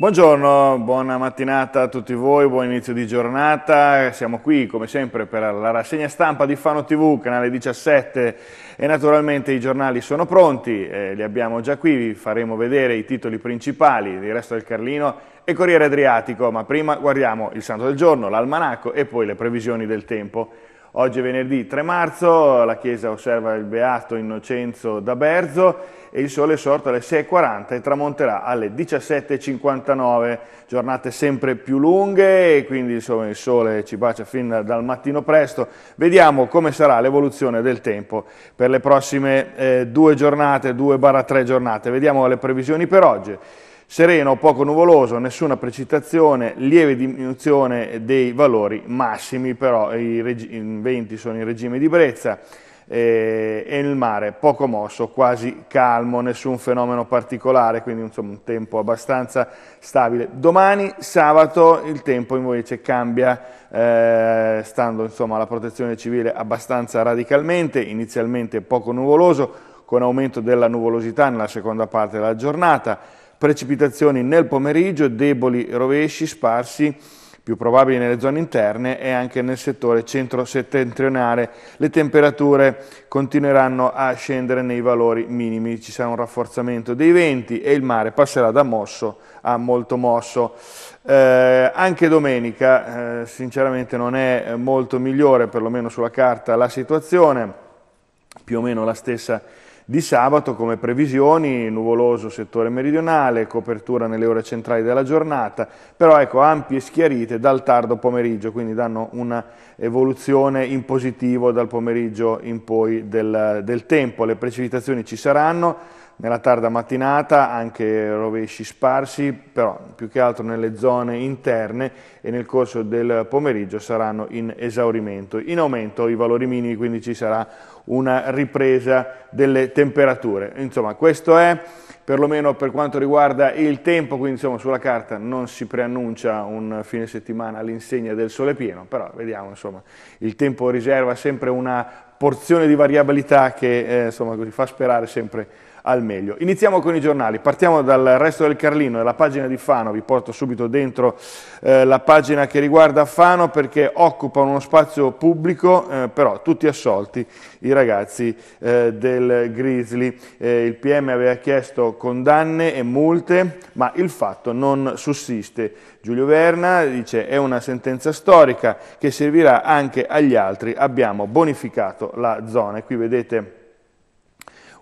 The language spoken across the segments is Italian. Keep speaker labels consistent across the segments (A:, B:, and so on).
A: Buongiorno, buona mattinata a tutti voi, buon inizio di giornata. Siamo qui come sempre per la rassegna stampa di Fano TV, canale 17 e naturalmente i giornali sono pronti, eh, li abbiamo già qui, vi faremo vedere i titoli principali di Resto del Carlino e Corriere Adriatico, ma prima guardiamo il santo del giorno, l'almanacco e poi le previsioni del tempo. Oggi è venerdì 3 marzo, la Chiesa osserva il Beato Innocenzo da Berzo e il sole è sorto alle 6.40 e tramonterà alle 17.59, giornate sempre più lunghe e quindi insomma, il sole ci bacia fin dal mattino presto. Vediamo come sarà l'evoluzione del tempo per le prossime eh, due giornate, due 2 tre giornate. Vediamo le previsioni per oggi sereno, poco nuvoloso, nessuna precipitazione, lieve diminuzione dei valori massimi, però i, venti sono in regime di brezza eh, e il mare poco mosso, quasi calmo, nessun fenomeno particolare, quindi insomma un tempo abbastanza stabile. Domani, sabato, il tempo invece cambia, eh, stando insomma alla protezione civile abbastanza radicalmente, inizialmente poco nuvoloso, con aumento della nuvolosità nella seconda parte della giornata, precipitazioni nel pomeriggio, deboli rovesci sparsi, più probabili nelle zone interne e anche nel settore centro-settentrionale. Le temperature continueranno a scendere nei valori minimi, ci sarà un rafforzamento dei venti e il mare passerà da mosso a molto mosso. Eh, anche domenica, eh, sinceramente, non è molto migliore, perlomeno sulla carta, la situazione, più o meno la stessa di sabato come previsioni, nuvoloso settore meridionale, copertura nelle ore centrali della giornata, però ecco ampie schiarite dal tardo pomeriggio, quindi danno un'evoluzione in positivo dal pomeriggio in poi del, del tempo. Le precipitazioni ci saranno, nella tarda mattinata anche rovesci sparsi, però più che altro nelle zone interne e nel corso del pomeriggio saranno in esaurimento. In aumento i valori minimi, quindi ci sarà una ripresa delle temperature. Insomma, questo è perlomeno per quanto riguarda il tempo, quindi insomma sulla carta non si preannuncia un fine settimana all'insegna del sole pieno, però vediamo insomma, il tempo riserva sempre una porzione di variabilità che eh, insomma, così, fa sperare sempre al meglio. Iniziamo con i giornali, partiamo dal resto del Carlino, dalla pagina di Fano, vi porto subito dentro eh, la pagina che riguarda Fano perché occupa uno spazio pubblico, eh, però tutti assolti i ragazzi eh, del Grizzly. Eh, il PM aveva chiesto condanne e multe, ma il fatto non sussiste. Giulio Verna dice è una sentenza storica che servirà anche agli altri, abbiamo bonificato la zona e qui vedete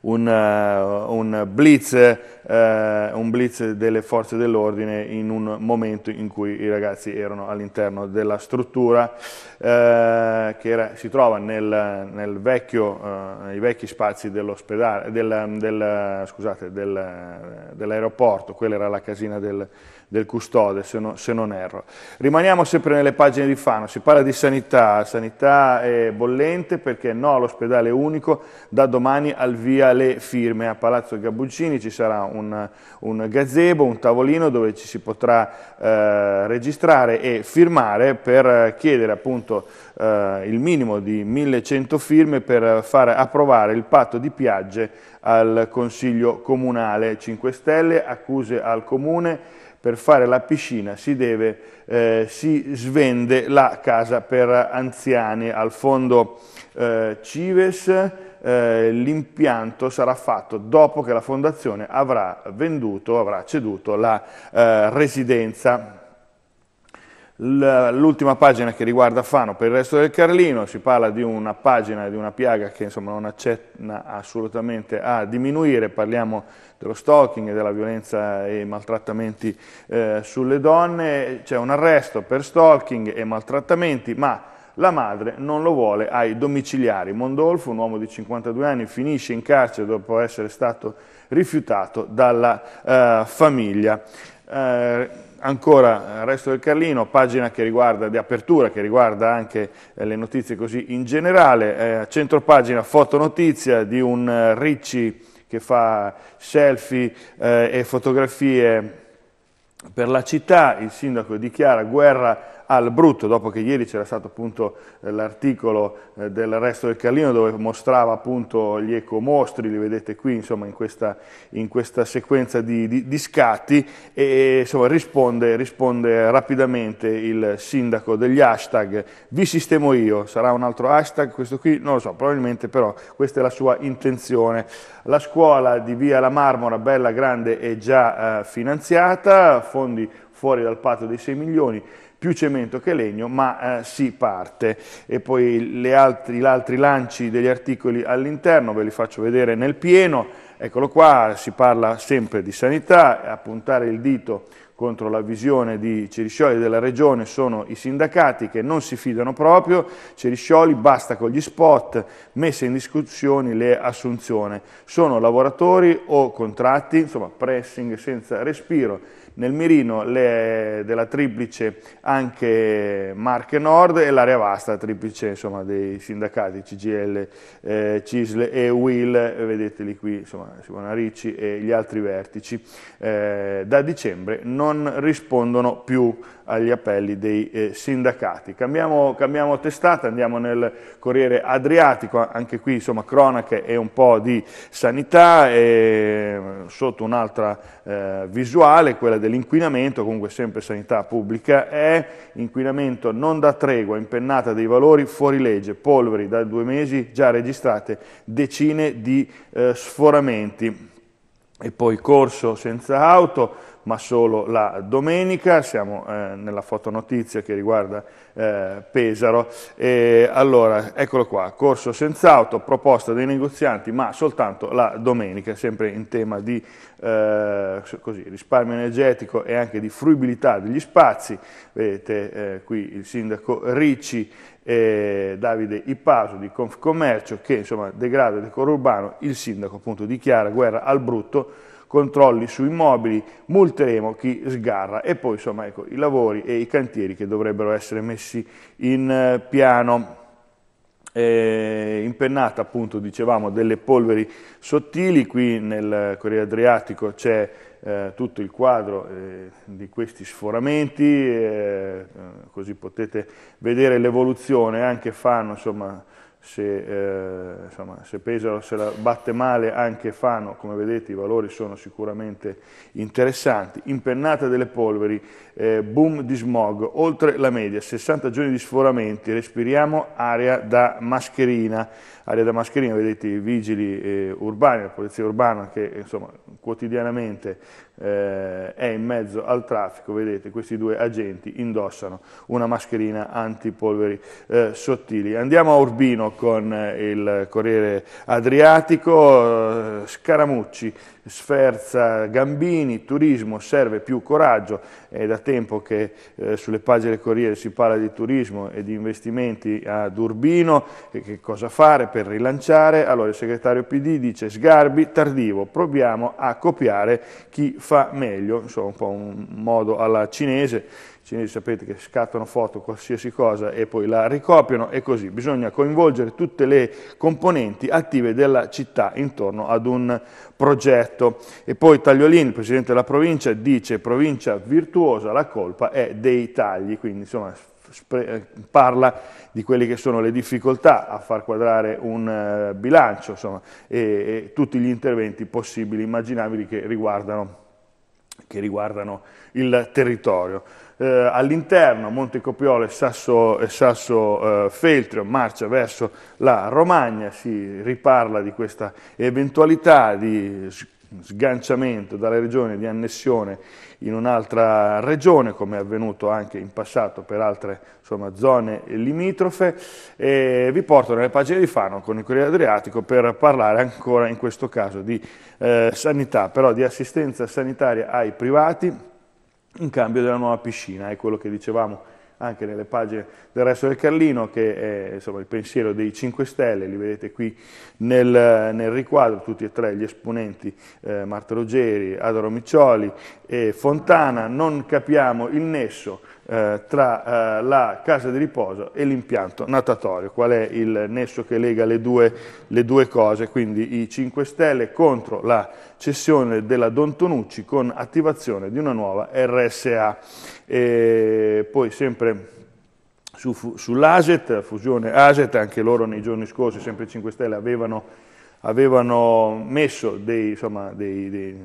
A: un, eh, un, blitz, eh, un blitz delle forze dell'ordine in un momento in cui i ragazzi erano all'interno della struttura eh, che era, si trova nel, nel vecchio, eh, nei vecchi spazi dell'ospedale, del, del, scusate, del, dell'aeroporto, quella era la casina del del custode, se, no, se, non erro. Rimaniamo sempre nelle pagine di Fano, si parla di sanità, sanità è bollente perché no all'ospedale unico, da domani al via le firme, a Palazzo Gabuccini ci sarà un, un gazebo, un tavolino dove ci si potrà eh, registrare e firmare per chiedere appunto eh, il minimo di 1100 firme per far approvare il patto di piagge al Consiglio Comunale 5 Stelle, accuse al Comune, per fare la piscina si, deve, eh, si svende la casa per anziani al fondo eh, Cives, eh, l'impianto sarà fatto dopo che la fondazione avrà venduto, avrà ceduto la eh, residenza L'ultima pagina che riguarda Fano per il resto del Carlino, si parla di una pagina, di una piaga che insomma, non accenna assolutamente a diminuire, parliamo dello stalking, della violenza e maltrattamenti eh, sulle donne, c'è un arresto per stalking e maltrattamenti, ma la madre non lo vuole ai domiciliari. Mondolfo, un uomo di 52 anni, finisce in carcere dopo essere stato rifiutato dalla eh, famiglia. Eh, ancora il eh, resto del Carlino, pagina che riguarda, di apertura che riguarda anche eh, le notizie così in generale, eh, centro pagina fotonotizia di un eh, Ricci che fa selfie eh, e fotografie per la città, il sindaco dichiara guerra al brutto, dopo che ieri c'era stato appunto eh, l'articolo eh, del resto del Carlino dove mostrava appunto gli ecomostri, li vedete qui insomma in questa, in questa sequenza di, di, di, scatti e insomma risponde, risponde rapidamente il sindaco degli hashtag vi sistemo io, sarà un altro hashtag questo qui? Non lo so, probabilmente però questa è la sua intenzione. La scuola di via La Marmora, bella, grande, è già eh, finanziata, fondi fuori dal patto dei 6 milioni, più cemento che legno, ma eh, si parte. E poi gli altri, altri lanci degli articoli all'interno, ve li faccio vedere nel pieno. Eccolo qua, si parla sempre di sanità, a puntare il dito contro la visione di Ceriscioli della Regione sono i sindacati che non si fidano proprio, Ceriscioli basta con gli spot, messe in discussione le assunzioni, sono lavoratori o contratti, insomma pressing senza respiro, nel mirino le, della triplice anche Marche Nord e l'area vasta triplice insomma, dei sindacati CGL, eh, CISL e UIL, vedeteli qui, insomma, Simona Ricci e gli altri vertici, eh, da dicembre non rispondono più agli appelli dei eh, sindacati. Cambiamo, cambiamo, testata, andiamo nel Corriere Adriatico, anche qui insomma cronache e un po' di sanità, sotto un'altra eh, visuale, quella del dell'inquinamento, comunque sempre sanità pubblica, è inquinamento non da tregua, impennata dei valori fuori legge, polveri da due mesi già registrate, decine di eh, sforamenti. E poi corso senza auto, ma solo la domenica, siamo eh, nella fotonotizia che riguarda eh, Pesaro. E, allora, eccolo qua, corso senza auto, proposta dei negozianti, ma soltanto la domenica, sempre in tema di eh, così, risparmio energetico e anche di fruibilità degli spazi. Vedete eh, qui il sindaco Ricci eh, Davide Ippaso di Confcommercio che insomma degrado e decoro urbano, il sindaco appunto dichiara guerra al brutto controlli su immobili, multeremo chi sgarra e poi insomma ecco, i lavori e i cantieri che dovrebbero essere messi in eh, piano. Eh, impennata appunto dicevamo delle polveri sottili, qui nel Corriere Adriatico c'è eh, tutto il quadro eh, di questi sforamenti, eh, eh, così potete vedere l'evoluzione, anche fanno insomma se, eh, insomma, se Pesaro se la batte male anche Fano, come vedete i valori sono sicuramente interessanti, impennata delle polveri, eh, boom di smog, oltre la media, 60 giorni di sforamenti, respiriamo aria da mascherina, aria da mascherina vedete i vigili eh, urbani, la polizia urbana che insomma, quotidianamente eh, è in mezzo al traffico, vedete questi due agenti indossano una mascherina antipolveri eh, sottili. Andiamo a Urbino, con il Corriere Adriatico, eh, Scaramucci, sferza Gambini, turismo serve più coraggio, è da tempo che eh, sulle pagine del Corriere si parla di turismo e di investimenti ad Urbino, e che cosa fare per rilanciare, allora il segretario PD dice sgarbi, tardivo, proviamo a copiare chi fa meglio, insomma un po' un modo alla cinese, cinesi sapete che scattano foto, qualsiasi cosa e poi la ricopiano e così. Bisogna coinvolgere tutte le componenti attive della città intorno ad un progetto. E poi Tagliolini, il presidente della provincia, dice provincia virtuosa, la colpa è dei tagli, quindi insomma parla di quelle che sono le difficoltà a far quadrare un eh, bilancio insomma, e, e tutti gli interventi possibili, immaginabili che riguardano che riguardano il territorio. Eh, all'interno Montecopiolo Sasso, e Sasso, eh, Feltrio marcia verso la Romagna, si riparla di questa eventualità di sganciamento dalla regione di annessione in un'altra regione, come è avvenuto anche in passato per altre insomma, zone limitrofe. E vi porto nelle pagine di Fano con il Corriere Adriatico per parlare ancora in questo caso di eh, sanità, però di assistenza sanitaria ai privati in cambio della nuova piscina, è quello che dicevamo anche nelle pagine del resto del Carlino, che è insomma, il pensiero dei 5 Stelle, li vedete qui nel, nel riquadro, tutti e tre gli esponenti, eh, Marta Ruggeri, Adoro Miccioli e Fontana, non capiamo il nesso eh, tra eh, la casa di riposo e l'impianto natatorio, qual è il nesso che lega le due, le due cose, quindi i 5 Stelle contro la cessione della Dontonucci con attivazione di una nuova RSA. E poi sempre su, sull'ASET, fusione ASET, anche loro nei giorni scorsi, sempre i 5 Stelle, avevano avevano messo dei, insomma, dei, dei,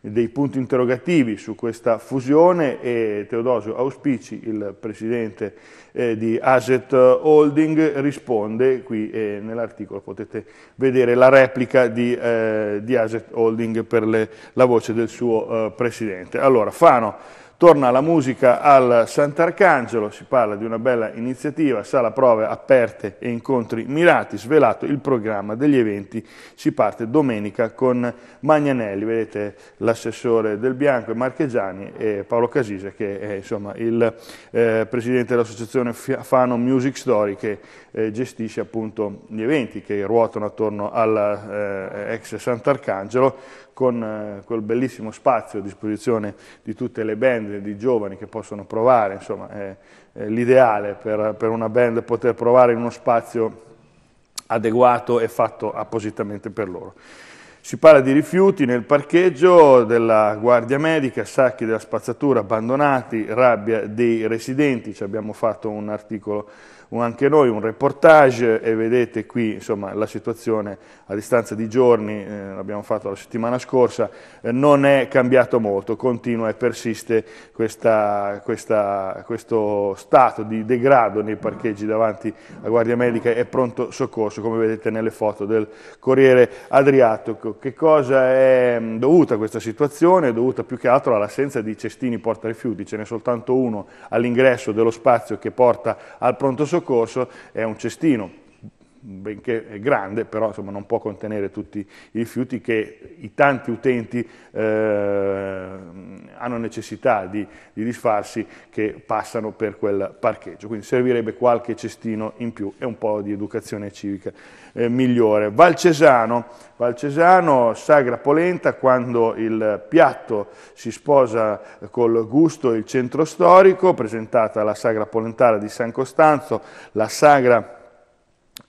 A: dei, punti interrogativi su questa fusione e Teodosio Auspici, il presidente eh, di Asset Holding, risponde qui eh, nell'articolo, potete vedere la replica di, eh, di Asset Holding per le, la voce del suo eh, presidente. Allora, Fano torna la musica al Sant'Arcangelo, si parla di una bella iniziativa, sala prove aperte e incontri mirati, svelato il programma degli eventi, si parte domenica con Magnanelli, vedete l'assessore del Bianco e Marchegiani e Paolo Casise che è insomma, il eh, presidente dell'associazione Fano Music Story che eh, gestisce appunto gli eventi che ruotano attorno all'ex eh, Sant'Arcangelo con eh, quel bellissimo spazio a disposizione di tutte le band, di giovani che possono provare, insomma è, è l'ideale per, per una band poter provare in uno spazio adeguato e fatto appositamente per loro. Si parla di rifiuti nel parcheggio della Guardia Medica, sacchi della spazzatura abbandonati, rabbia dei residenti, ci abbiamo fatto un articolo anche noi un reportage e vedete qui insomma, la situazione a distanza di giorni, eh, l'abbiamo fatto la settimana scorsa, eh, non è cambiato molto, continua e persiste questa, questa, questo stato di degrado nei parcheggi davanti a Guardia Medica e Pronto Soccorso, come vedete nelle foto del Corriere Adriatico. Che cosa è mm, dovuta a questa situazione? È dovuta più che altro all'assenza di cestini porta rifiuti, ce n'è soltanto uno all'ingresso dello spazio che porta al Pronto Soccorso, corso è un cestino benché è grande, però insomma, non può contenere tutti i rifiuti che i tanti utenti eh, hanno necessità di, di disfarsi che passano per quel parcheggio. Quindi servirebbe qualche cestino in più e un po' di educazione civica eh, migliore. Valcesano, Valcesano, sagra polenta, quando il piatto si sposa col gusto il centro storico, presentata la sagra polentara di San Costanzo, la sagra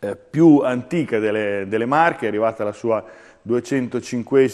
A: eh, più antica delle, delle, Marche, è arrivata alla sua 205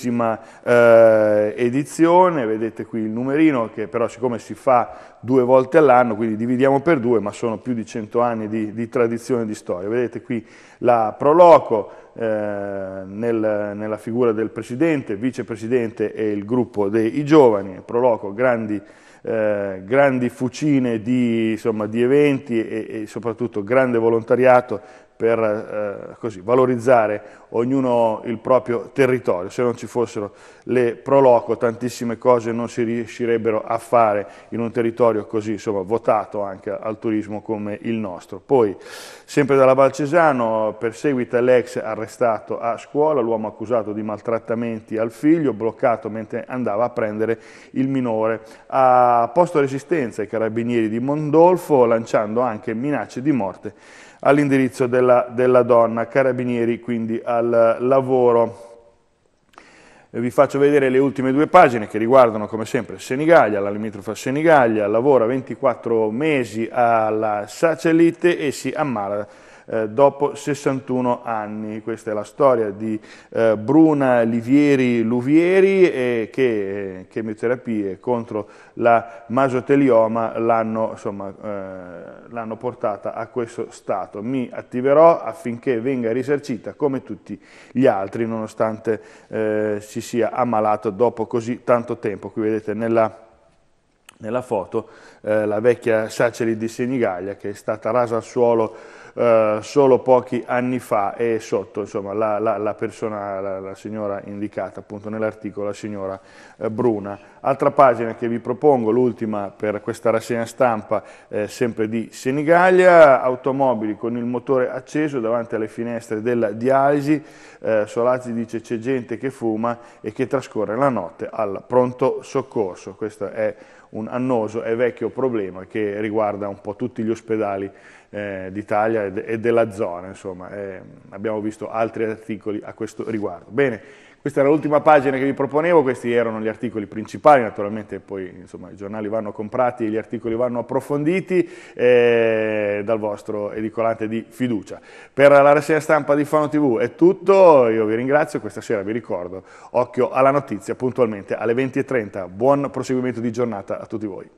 A: eh, edizione, vedete qui il numerino che però siccome si fa due volte all'anno, quindi dividiamo per due, ma sono più di 100 anni di, di tradizione di storia. Vedete qui la Proloco eh, nel, nella figura del presidente, vicepresidente e il gruppo dei giovani, Proloco grandi eh, grandi fucine di, insomma, di eventi e, e, soprattutto grande volontariato per eh, così, valorizzare ognuno il proprio territorio. Se non ci fossero le proloco tantissime cose non si riuscirebbero a fare in un territorio così insomma, votato anche al turismo come il nostro. Poi, sempre dalla Valcesano, perseguita l'ex arrestato a scuola, l'uomo accusato di maltrattamenti al figlio, bloccato mentre andava a prendere il minore. Ha posto resistenza ai carabinieri di Mondolfo, lanciando anche minacce di morte all'indirizzo della, della donna, carabinieri quindi al lavoro. Vi faccio vedere le ultime due pagine che riguardano come sempre Senigallia, la limitrofa Senigallia, lavora 24 mesi alla Sacelite e si ammala eh, dopo 61 anni. Questa è la storia di eh, Bruna Livieri Luvieri eh, che eh, chemioterapie contro la masotelioma eh, l'hanno portata a questo stato. Mi attiverò affinché venga risarcita come tutti gli altri nonostante eh, si sia ammalato dopo così tanto tempo. Qui vedete nella nella foto eh, la vecchia Saceri di Senigallia che è stata rasa al suolo eh, solo pochi anni fa e sotto insomma, la, la, la, persona, la, signora indicata appunto nell'articolo, la signora eh, Bruna. Altra pagina che vi propongo, l'ultima per questa rassegna stampa, eh, sempre di Senigallia, automobili con il motore acceso davanti alle finestre della dialisi, eh, Solazzi dice c'è gente che fuma e che trascorre la notte al pronto soccorso. Questa è un annoso e vecchio problema che riguarda un po' tutti gli ospedali eh, d'Italia e, della zona. Insomma, eh, abbiamo visto altri articoli a questo riguardo. Bene. Questa era l'ultima pagina che vi proponevo, questi erano gli articoli principali, naturalmente poi insomma, i giornali vanno comprati, e gli articoli vanno approfonditi eh, dal vostro edicolante di fiducia. Per la rassegna stampa di Fano TV è tutto, io vi ringrazio, questa sera vi ricordo, occhio alla notizia puntualmente alle 20.30, buon proseguimento di giornata a tutti voi.